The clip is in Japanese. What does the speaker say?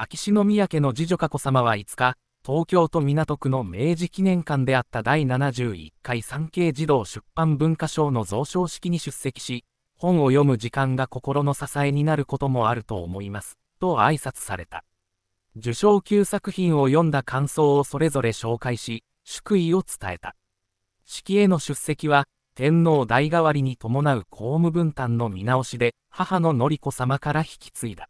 秋篠宮家の次女佳子さまは5日、東京都港区の明治記念館であった第71回産経児童出版文化賞の贈賞式に出席し、本を読む時間が心の支えになることもあると思います、と挨拶された。受賞級作品を読んだ感想をそれぞれ紹介し、祝意を伝えた。式への出席は、天皇代替わりに伴う公務分担の見直しで、母の典子さまから引き継いだ。